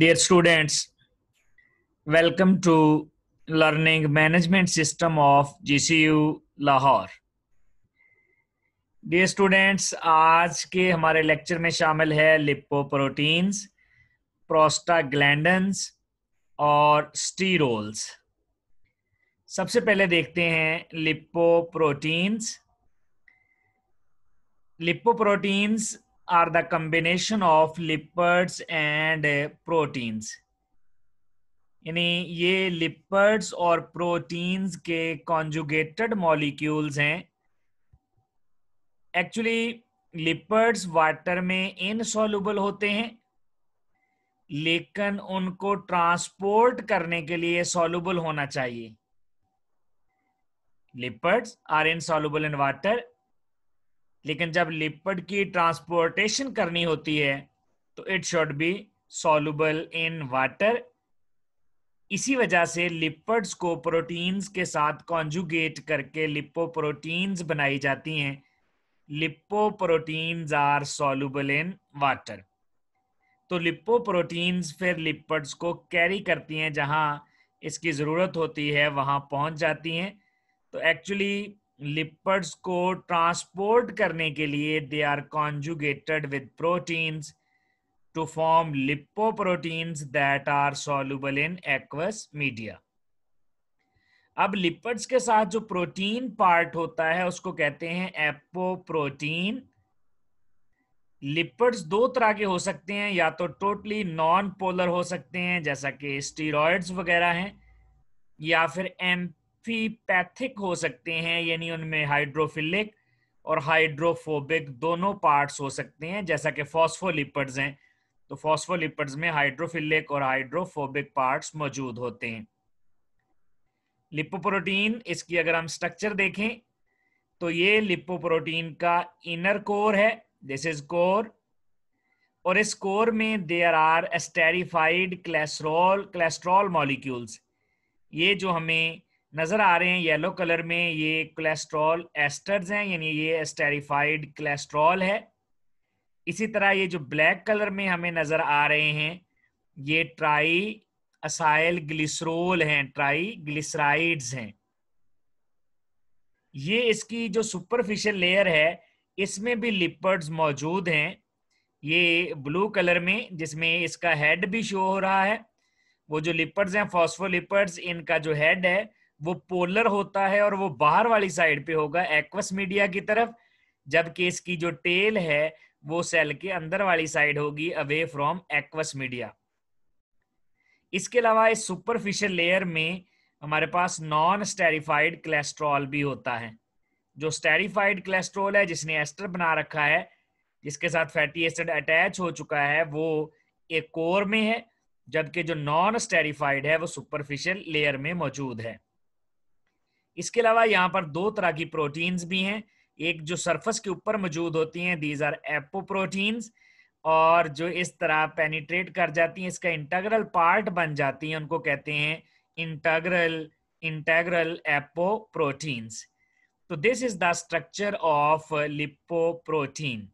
Dear students welcome to learning management system of G C U Lahore dear students आज के हमारे lecture में शामिल है लिपो लिपोप्रोटीन्स प्रोस्टाग्लैंडन्स और स्टीरोल्स सबसे पहले देखते हैं lipoproteins lipoproteins are the combination of lipids and uh, proteins यानी ये लिपिड्स और प्रोटीन्स के कॉन्जुगेटेड मॉलिक्यूल्स हैं एक्चुअली लिपिड्स वाटर में इनसॉल्युबल होते हैं लेकिन उनको ट्रांसपोर्ट करने के लिए सॉल्युबल होना चाहिए lipids are insoluble in water लेकिन जब लिपिड की ट्रांसपोर्टेशन करनी होती है तो it should be soluble in water इसी वजह से लिपिड्स को प्रोटीन्स के साथ कॉन्जुगेट करके लिपोप्रोटीन्स बनाई जाती हैं lipoproteins are soluble in water तो लिपोप्रोटीन्स फिर लिपिड्स को कैरी करती हैं जहां इसकी ज़रूरत होती है वहां पहुंच जाती हैं तो एक्चुअली लिपिड्स को ट्रांसपोर्ट करने के लिए they are conjugated with proteins form lipo lipoproteins that are soluble in aqueous media अब लिपड्स के साथ जो प्रोटीन पार्ट होता है उसको कहते हैं एपोप्रोटीन लिपड्स दो तरह के हो सकते हैं या तो टोटली नॉन पोलर हो सकते हैं जैसा कि स्टीरोड्स वगैरह हैं या फिर एम एम्फीपैथिक हो सकते हैं यानी उनमें हाइड्रोफिलिक और हाइड्रोफोबिक दोनों पार्ट्स हो सकते हैं जैसा कि फॉस्फोलिपर्ड्स हैं तो फॉस्फोलिपर्ड्स में हाइड्रोफिलिक और हाइड्रोफोबिक पार्ट्स मौजूद होते हैं लिपोप्रोटीन इसकी अगर हम स्ट्रक्चर देखें तो ये लिपोप्रोटीन का इनर कोर है दिस इज कोर और इस कोर में there are esterified cholesterol cholesterol molecules ये जो हमें नजर आ रहे हैं येलो कलर में ये कोलेस्ट्रॉल एस्टर्स हैं यानी ये एस्टेरिफाइड कोलेस्ट्रॉल है इसी तरह ये जो ब्लैक कलर में हमें नजर आ रहे हैं ये ट्राई असाइल ग्लिसरोल हैं ट्राई ग्लिसराइड्स हैं ये इसकी जो सुपरफिशियल लेयर है इसमें भी लिपर्ड्स मौजूद हैं ये ब्लू कलर में जिसमें इसका हेड भी शो हो रहा है वो जो लिपर्ड्स हैं फॉस्फोलिपर्ड्स इनका जो हेड है वो पोलर होता है और वो बाहर वाली साइड पे होगा एक्वस मीडिया की तरफ जबकि इसकी जो टेल है वो सेल के अंदर वाली साइड होगी अवे फ्रॉम एक्वस मीडिया इसके अलावा इस सुपरफिशियल लेयर में हमारे पास नॉन स्टेरिफाइड कोलेस्ट्रॉल भी होता है जो स्टेरिफाइड कोलेस्ट्रॉल है जिसने एस्टर बना रखा है जिसके साथ फैटी एसिड अटैच हो चुका है वो एक कोर में है जबकि जो नॉन स्टेरिफाइड है वो सुपरफिशियल लेयर में मौजूद है इसके अलावा यहाँ पर दो तरह की प्रोटीन्स भी हैं एक जो सरफस के ऊपर मौजूद होती हैं दीज आर एपो प्रोटीन्स और जो इस तरह पेनिट्रेट कर जाती हैं इसका इंटेग्रल पार्ट बन जाती हैं उनको कहते हैं इंटेग्रल इंटेग्रल एपो प्रोटीन्स तो this is the structure of lipoprotein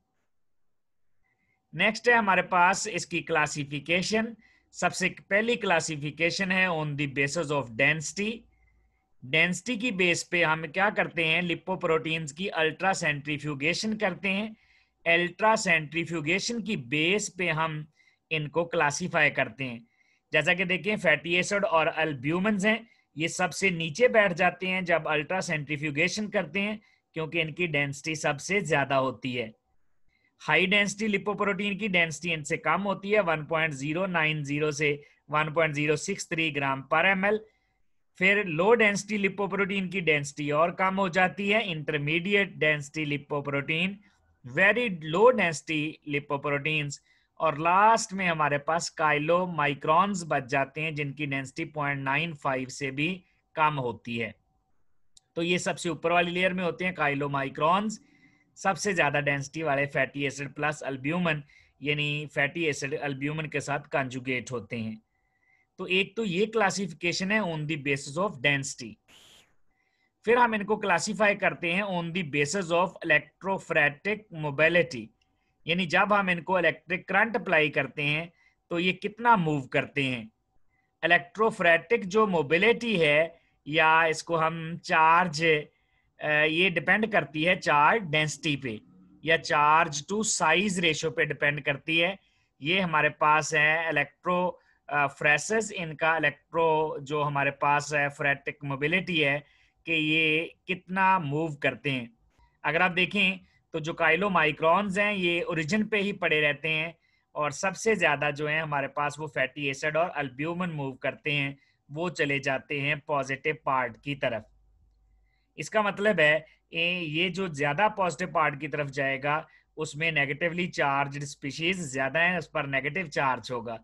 next है हमारे पास इसकी क्लासिफिकेशन सबसे पहली क्लासिफिकेशन है on the basis of density density की बेस पे हम क्या करते हैं लिपोप्रोटीन्स की अल्ट्रा सेंट्रीफ्यूगेशन करते हैं अल्ट्रा सेंट्रीफ्यूगेशन की बेस पे हम इनको क्लासीफाई करते हैं जैसा कि देखें फैटी एसिड और अल्ब्यूमन्स हैं ये सबसे नीचे बैठ जाते हैं जब अल्ट्रा सेंट्रीफ्यूगेशन करते हैं क्योंकि इनकी डेंसिटी सबसे ज्यादा होती है हाई डेंसिटी लिपोप्रोटीन की डेंसिटी इनसे कम होती है 1.090 से 1.063 ग्राम पर एमएल एल फिर लो डेंसिटी लिपोप्रोटीन की डेंसिटी और कम हो जाती है intermediate density lipoprotein very low density lipoprotein और लास्ट में हमारे पास काइलो माइक्रॉन्स बच जाते हैं जिनकी डेंसिटी 0.95 से भी कम होती है तो ये सबसे ऊपर वाली लेयर में होते हैं काइलो माइक्रॉन्स सबसे ज्यादा डेंसिटी वाले फैटी एसिड प्लस अल्ब्यूमन यानी फैटी एसिड अल्ब्यूमन के साथ कंजुगेट होते हैं तो एक तो ये क्लासिफिकेशन है on the basis of density फिर हम इनको क्लासिफाई करते हैं on the basis of electrophoretic mobility यानी जब हम इनको इलेक्ट्रिक करंट अप्लाई करते हैं तो ये कितना मूव करते हैं इलेक्ट्रोफ्रेटिक जो मोबिलिटी है या इसको हम चार्ज ये डिपेंड करती है चार्ज डेंसिटी पे या चार्ज टू साइज रेशियो पे डिपेंड करती है ये हमारे पास है इलेक्ट्रो फ्रेसेस इनका इलेक्ट्रो जो हमारे पास है फ्रेटिक मोबिलिटी है कि ये कितना मूव करते हैं अगर आप देखें तो जो काइलो माइक्रॉन्स हैं ये ओरिजिन पे ही पड़े रहते हैं और सबसे ज़्यादा जो है हमारे पास वो फैटी एसिड और अल्ब्यूमन मूव करते हैं वो चले जाते हैं पॉजिटिव पार्ट की तरफ इसका मतलब है ये जो ज़्यादा पॉजिटिव पार्ट की तरफ जाएगा उसमें नेगेटिवली चार्ज स्पीशीज ज़्यादा है उस पर नेगेटिव चार्ज होगा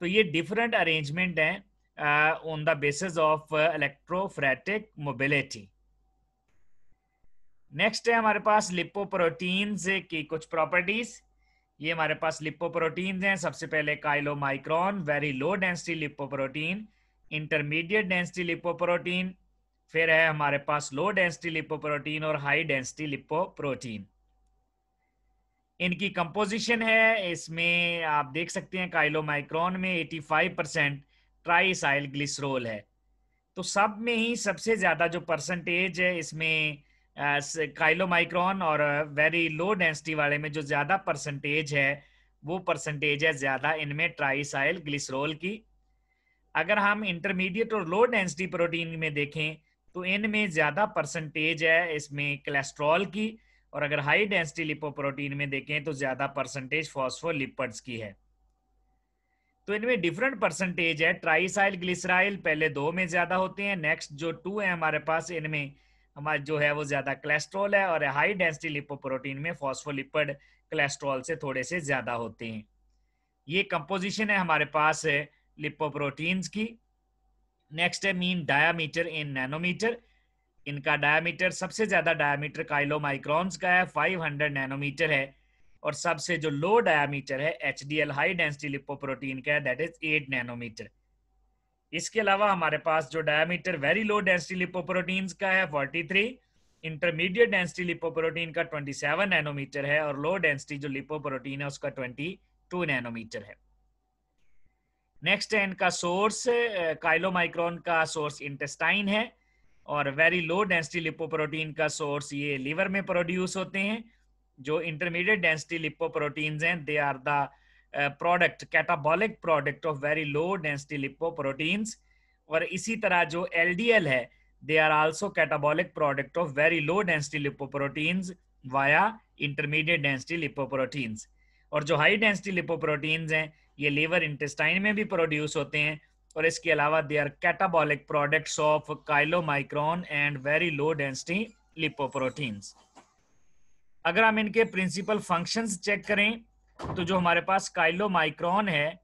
तो ये डिफरेंट अरेंजमेंट है on the basis of electrophoretic mobility next है हमारे पास लिपोप्रोटीन की कुछ प्रॉपर्टीज ये हमारे पास लिपोप्रोटीन हैं सबसे पहले chylomicron very low density lipoprotein intermediate density lipoprotein फिर है हमारे पास लो डेंसिटी लिपोप्रोटीन और हाई डेंसिटी लिपोप्रोटीन इनकी कंपोजिशन है इसमें आप देख सकते हैं काइलोमाइक्रोन में 85 परसेंट ट्राईसाइल ग्लिसरोल है तो सब में ही सबसे ज़्यादा जो परसेंटेज है इसमें काइलोमाइक्रोन और वेरी लो डेंसिटी वाले में जो ज़्यादा परसेंटेज है वो परसेंटेज है ज़्यादा इनमें ट्राईसाइल ग्लिसरोल की अगर हम इंटरमीडिएट और लो डेंसिटी प्रोटीन में देखें तो इनमें ज़्यादा परसेंटेज है इसमें कोलेस्ट्रॉल की और अगर हाई डेंसिटी लिपोप्रोटीन में देखें तो ज्यादा परसेंटेज फॉस्फोलिपर्ड्स की है तो इनमें डिफरेंट परसेंटेज है ट्राइसाइल ग्लिसराइल पहले दो में ज्यादा होते हैं नेक्स्ट जो टू है हमारे पास इनमें हमारा जो है वो ज्यादा कोलेस्ट्रॉल है और हाई डेंसिटी लिपोप्रोटीन में फॉस्फोलिपर्ड कोलेस्ट्रॉल से थोड़े से ज्यादा होते हैं ये कंपोजिशन है हमारे पास लिपोप्रोटीन की नेक्स्ट है मीन डायामीटर इन नैनोमीटर इनका डायमीटर सबसे ज्यादा डायमीटर काइलो माइक्रॉन्स का है 500 नैनोमीटर है और सबसे जो लो डायमीटर है एच हाई डेंसिटी लिपोप्रोटीन का है दैट इज 8 नैनोमीटर इसके अलावा हमारे पास जो diameter very low density lipoprotein का है 43 इंटरमीडिएट डेंसिटी लिपोप्रोटीन का 27 नैनोमीटर है और लो डेंसिटी जो लिपोप्रोटीन है उसका ट्वेंटी नैनोमीटर है नेक्स्ट है इनका सोर्स काइलोमाइक्रोन का सोर्स इंटेस्टाइन है और वेरी लो डेंसिटी लिपोप्रोटीन का सोर्स ये लीवर में प्रोड्यूस होते हैं जो इंटरमीडिएट डेंसिटी लिपोप्रोटीन हैं they are the product catabolic product of very low density lipoprotein और इसी तरह जो एल है they are also catabolic product of very low density lipoprotein via intermediate density lipoprotein और जो हाई डेंसिटी लिपोप्रोटीन हैं ये लीवर इंटेस्टाइन में भी प्रोड्यूस होते हैं और इसके अलावा they are catabolic products of chylomicron and very low density lipoproteins अगर हम इनके प्रिंसिपल फंक्शंस चेक करें तो जो हमारे पास काइलोमाइक्रोन है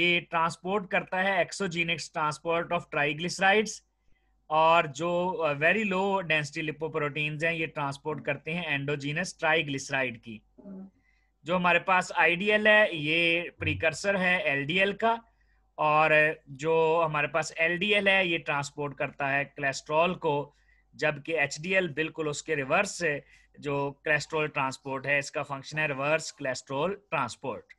ये ट्रांसपोर्ट करता है एक्सोजीनिक्स ट्रांसपोर्ट ऑफ ट्राइग्लिसराइड्स और जो वेरी लो डेंसिटी लिपोप्रोटीन्स हैं ये ट्रांसपोर्ट करते हैं एंडोजीनस ट्राइग्लिसराइड की जो हमारे पास आईडीएल है ये प्रीकर्सर है एलडीएल का और जो हमारे पास एल है ये ट्रांसपोर्ट करता है कोलेस्ट्रॉल को जबकि एच बिल्कुल उसके रिवर्स से जो कोलेस्ट्रॉल ट्रांसपोर्ट है इसका फंक्शन है रिवर्स कोलेस्ट्रॉल ट्रांसपोर्ट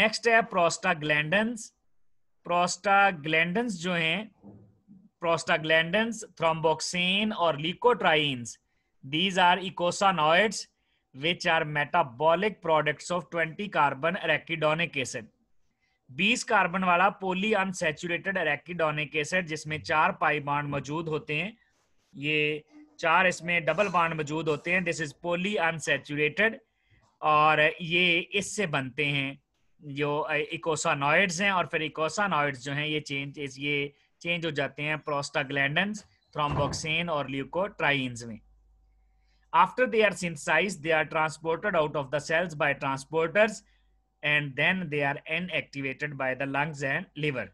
नेक्स्ट है प्रोस्टाग्लैंडन्स प्रोस्टाग्लैंडन्स जो हैं प्रोस्टाग्लैंडन्स थ्रोम्बोक्सिन और leukotrienes these are eicosanoids which are metabolic products of 20 carbon arachidonic acid बीस कार्बन वाला पोली अनसेचुरेटेड एरेकिडोनिक एसिड जिसमें चार पाई बाड मौजूद होते हैं ये चार इसमें डबल बाड मौजूद होते हैं दिस इज पोली अनसेचुरेटेड और ये इससे बनते हैं जो इकोसानॉइड्स हैं और फिर इकोसानॉइड्स जो हैं ये चेंज ये चेंज हो जाते हैं प्रोस्टाग्लैंड थ्रोम्बोक्सेन और ल्यूकोट्राइन्स में after they are synthesize they are transported out of the cells by transporters and then they are inactivated by the lungs and liver.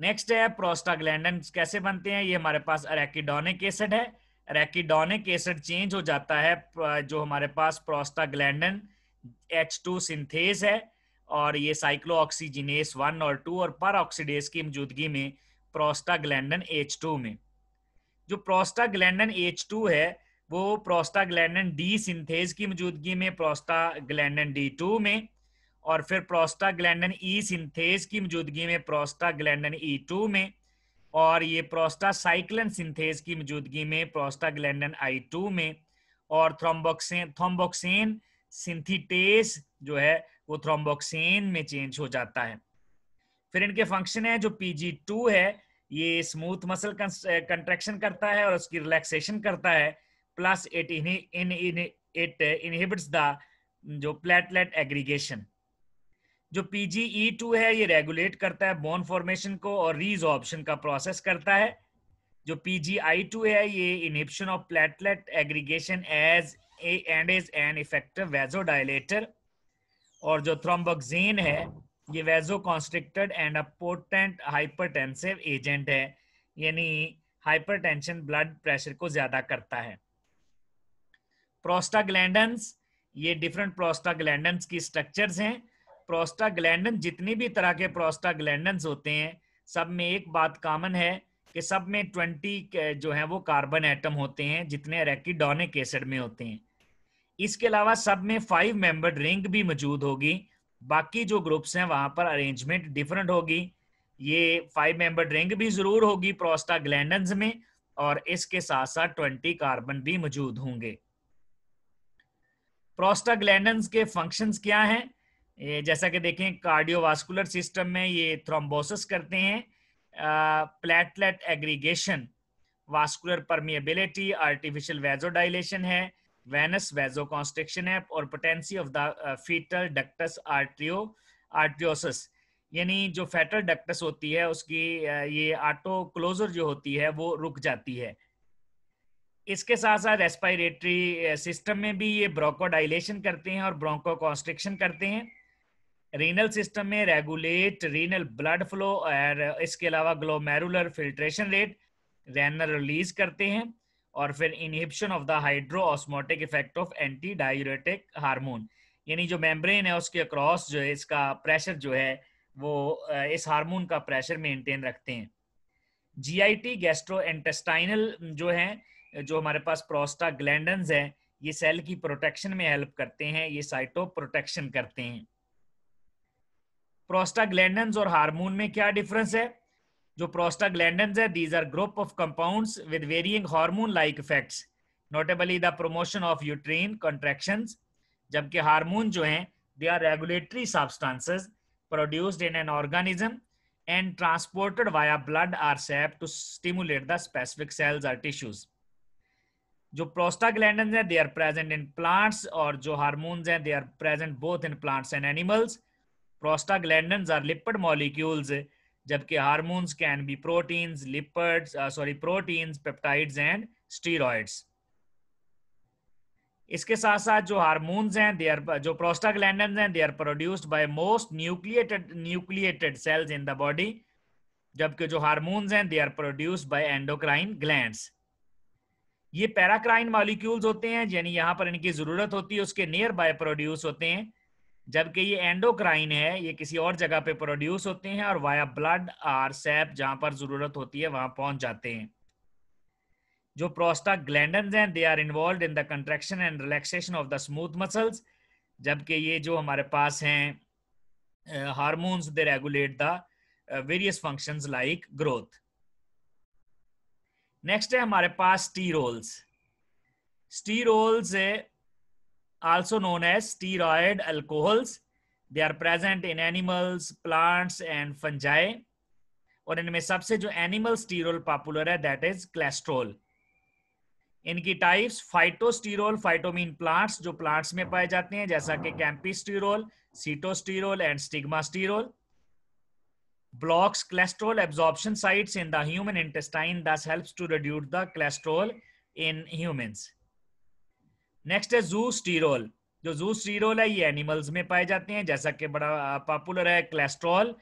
Next है प्रोस्टाग्लैंडन कैसे बनते हैं ये हमारे पास अरेकिडोनिक एसिड है रेकिडोनिक एसिड चेंज हो जाता है जो हमारे पास प्रोस्टाग्लैंडन H2 सिंथेज है और ये साइक्लो ऑक्सीजिनेस वन और टू और पर ऑक्सीडेस की मौजूदगी में प्रोस्टाग्लैंडन एच टू में जो प्रोस्टाग्लैंडन एच टू है वो प्रोस्टाग्लैंडन डी सिंथेज की मौजूदगी में प्रोस्टाग्लैंडन डी टू में और फिर प्रोस्टाग्लैंडन ई सिंथेज की मौजूदगी में प्रोस्टाग्लैंडन ई टू में और ये प्रोस्टासाइक्लन सिंथेज की मौजूदगी में प्रोस्टाग्लैंडन आई टू में और थ्रोम्बोक्सेन थ्रोम्बोक्सेन सिंथिटेस जो है वो थ्रोम्बोक्सेन में चेंज हो जाता है फिर इनके फंक्शन है जो पीजी टू है ये स्मूथ मसल कंट्रेक्शन करता है और उसकी रिलैक्सेशन करता है plus it in in it inhibits the जो प्लेटलेट एग्रीगेशन जो पीजीई टू e है ये रेगुलेट करता है बोन फॉर्मेशन को और रीजॉर्प्शन का प्रोसेस करता है जो पीजीआई टू है ये inhibition of platelet aggregation as a and is an effective vasodilator और जो थ्रोम्बोक्सिन है ये vaso constricted and a potent hypertensive agent है यानी हाइपरटेंशन ब्लड प्रेशर को ज्यादा करता है प्रोस्टाग्लैंडन्स ये डिफरेंट प्रोस्टाग्लैंडन्स की स्ट्रक्चर्स हैं प्रोस्टाग्लैंडन जितनी भी तरह के प्रोस्टाग्लैंडन्स होते हैं सब में एक बात कॉमन है कि सब में ट्वेंटी जो है वो कार्बन एटम होते हैं जितने रेकिडोनिक एसिड में होते हैं इसके अलावा सब में फाइव मेंबर रिंग भी मौजूद होगी बाकी जो ग्रुप्स हैं वहां पर अरेंजमेंट डिफरेंट होगी ये फाइव मेंबर रिंग भी जरूर होगी प्रोस्टाग्लैंड में और इसके साथ साथ ट्वेंटी कार्बन भी मौजूद होंगे प्रोस्टाग्लैंडन्स के फंक्शंस क्या हैं जैसा कि देखें कार्डियोवास्कुलर सिस्टम में ये थ्रोम्बोसिस करते हैं platelet aggregation vascular permeability artificial vasodilation है वेनस वेजो कॉन्स्ट्रिक्शन है और potency of the fetal ductus arterio arteriosus यानी जो फैटल डक्टस होती है उसकी ये आटो क्लोजर जो होती है वो रुक जाती है इसके साथ साथ रेस्पायरेटरी सिस्टम में भी ये ब्रोकोडाइलेशन करते हैं और ब्रोंको कॉन्स्ट्रिक्शन करते हैं रीनल सिस्टम में रेगुलेट रीनल ब्लड फ्लो और इसके अलावा glomerular filtration rate renal release करते हैं और फिर inhibition of the hydro osmotic effect of anti diuretic hormone यानी जो मेम्ब्रेन है उसके अक्रॉस जो है इसका प्रेशर जो है वो eh, इस हार्मोन का प्रेशर मेंटेन रखते हैं जीआईटी एंटेस्टाइनल जो है जो हमारे पास प्रोस्टा ग्लैंड है ये सेल की प्रोटेक्शन में हेल्प करते हैं ये साइटो प्रोटेक्शन करते हैं प्रोस्टा ग्लैंड और हार्मोन में क्या डिफरेंस है जो प्रोस्टा ग्लैंड है these are group of compound with varying hormone like effect notably the promotion of uterine contraction जबकि हार्मोन जो है they are regulatory substances produced in an organism and transported via blood or sap to stimulate the specific cells or tissues जो prostaglandin है they are present in plants और जो hormone है they are present both in plants and animals prostaglandin are लिपड molecules जबकि hormones can be proteins lipid sorry proteins peptides and steroids इसके साथ साथ जो हार्मोन्स हैं दे आर जो प्रोस्टाग्लैंडन हैं they are produced by most nucleated nucleated cells in the body जबकि जो हार्मोन्स हैं they are produced by endocrine glands ये पैराक्राइन मॉलिक्यूल्स होते हैं यानी यहाँ पर इनकी जरूरत होती है उसके नियर बाय प्रोड्यूस होते हैं जबकि ये एंडोक्राइन है ये किसी और जगह पे प्रोड्यूस होते हैं और वाया ब्लड आर सैप जहां पर जरूरत होती है वहां पहुंच जाते हैं जो प्रोस्टा ग्लैंड हैं they are involved in the contraction and relaxation of the smooth muscles जबकि ये जो हमारे पास हैं hormones they regulate the various function like growth next है हमारे पास स्टीरोल्स रोल्स also known as steroid alcohols they are present in animals plants and fungi और इनमें सबसे जो एनिमल स्टीरोल पॉपुलर है दैट इज क्लेस्ट्रोल इनकी टाइप्स फाइटोस्टीरोल फाइटोमीन प्लांट्स जो प्लांट्स में पाए जाते हैं जैसा कि campesterol sitosterol and sterol blocks cholesterol absorption sites in the human intestine, thus helps to reduce the cholesterol in humans. Next है जू स्टीरोल जो जू स्टीरोल है ये एनिमल्स में पाए जाते हैं जैसा कि बड़ा पॉपुलर है कोलेस्ट्रॉल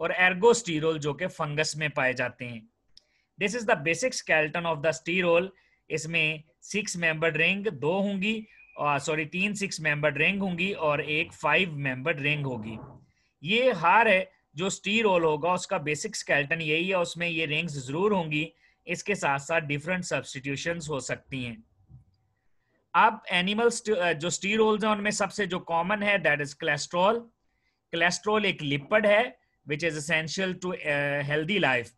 और एर्गोस्टीरोल जो कि फंगस में पाए जाते हैं this is the basic skeleton of the sterol इसमें सिक्स मेंबर रिंग दो होंगी सॉरी तीन सिक्स मेंबर रिंग होंगी और एक फाइव मेंबर रिंग होगी ये हार है जो स्टी रोल होगा उसका बेसिक स्केल्टन यही है उसमें ये रिंग्स जरूर होंगी इसके साथ साथ डिफरेंट सब्सटीट्यूशन हो सकती हैं अब एनिमल्स जो स्टी रोल्स हैं उनमें सबसे जो कॉमन है दैट इज कोलेस्ट्रॉल कोलेस्ट्रॉल एक लिपड है which is essential to healthy life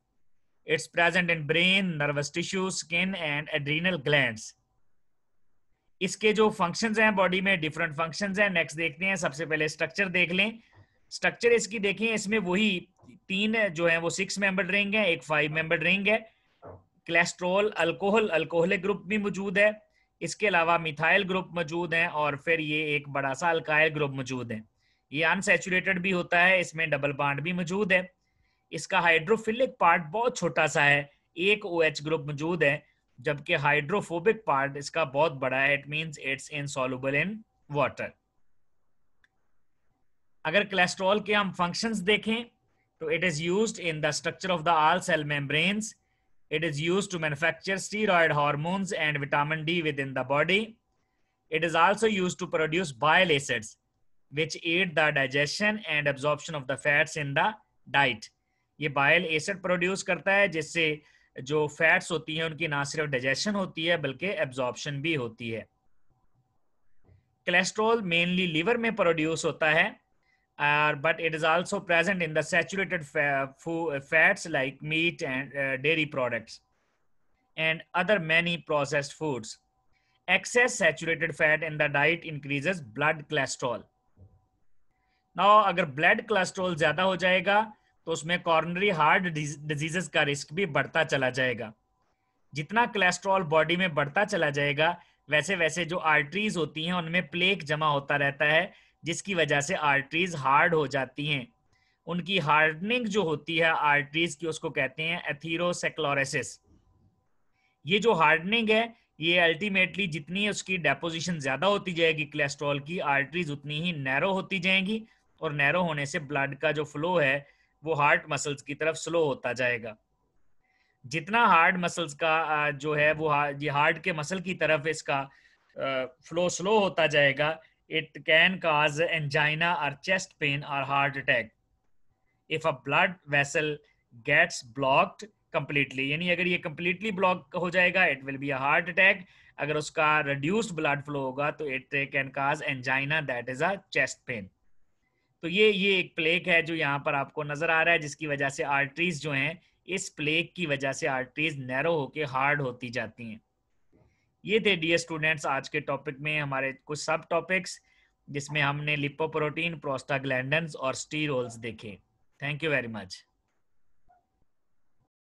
it's present in brain nervous tissue skin and adrenal gland इसके जो फंक्शंस हैं बॉडी में डिफरेंट फंक्शंस हैं नेक्स्ट देखते हैं सबसे पहले स्ट्रक्चर देख लें स्ट्रक्चर इसकी देखें इसमें वही तीन जो है वो सिक्स मेंबर रिंग है एक फाइव मेंबर रिंग है कोलेस्ट्रोल अल्कोहल अल्कोहलिक ग्रुप भी मौजूद है इसके अलावा मिथाइल ग्रुप मौजूद है और फिर ये एक बड़ा सा अल्काइल ग्रुप मौजूद है ये अनसेचुरेटेड भी होता है इसमें डबल बाड भी मौजूद है इसका हाइड्रोफिलिक पार्ट बहुत छोटा सा है एक ओ OH ग्रुप मौजूद है जबकि हाइड्रोफोबिक पार्ट इसका बहुत बड़ा है it mean it's insoluble in water अगर कोलेस्ट्रॉल के हम फंक्शंस देखें तो it is used in the structure of the all cell membranes it is used to manufacture steroid hormones and vitamin D with in the body it is also used to produce bile acids which aid the digestion and absorption of the fats in the diet ये bile acid produce करता है जिससे जो fats होती है उनकी ना सिर्फ डाइजेशन होती है बल्कि एब्जॉर्बन भी होती है कोलेस्ट्रॉल मेनली लिवर में प्रोड्यूस होता है uh, but it is also present in the saturated fa fats like meat and uh, dairy products and other many processed foods. Excess saturated fat in the diet increases blood cholesterol. Now, अगर blood cholesterol ज़्यादा हो जाएगा तो उसमें coronary heart diseases का risk भी बढ़ता चला जाएगा जितना cholesterol बॉडी में बढ़ता चला जाएगा वैसे वैसे जो arteries होती हैं उनमें प्लेक जमा होता रहता है जिसकी वजह से आर्टरीज हार्ड हो जाती हैं उनकी हार्डनिंग जो होती है आर्टरीज की उसको कहते हैं एथीरोसेक्लोरेसिस ये जो हार्डनिंग है ये अल्टीमेटली जितनी उसकी डेपोजिशन ज्यादा होती जाएगी कोलेस्ट्रॉल की आर्टरीज उतनी ही नैरो होती जाएंगी और नैरो होने से ब्लड का जो फ्लो है वो हार्ट मसल्स की तरफ स्लो होता जाएगा जितना हार्ड मसल्स का जो है वो ये हार्ट के मसल की तरफ इसका फ्लो स्लो होता जाएगा It can cause angina or chest pain or heart attack. If a blood vessel gets blocked completely, yani agar ye completely block ho jayega it will be a heart attack. agar uska reduced blood flow hoga to it can cause angina, that is a chest pain. तो ये ये एक plague है जो यहाँ पर आपको नजर आ रहा है जिसकी वजह से आर्टरीज जो हैं इस प्लेग की वजह से आर्टरीज नैरो होके हार्ड होती जाती हैं ये थे डी स्टूडेंट्स आज के टॉपिक में हमारे कुछ सब टॉपिक्स जिसमें हमने लिपोप्रोटीन प्रोस्टाग्लैंड और स्टीरोल्स देखे थैंक यू वेरी मच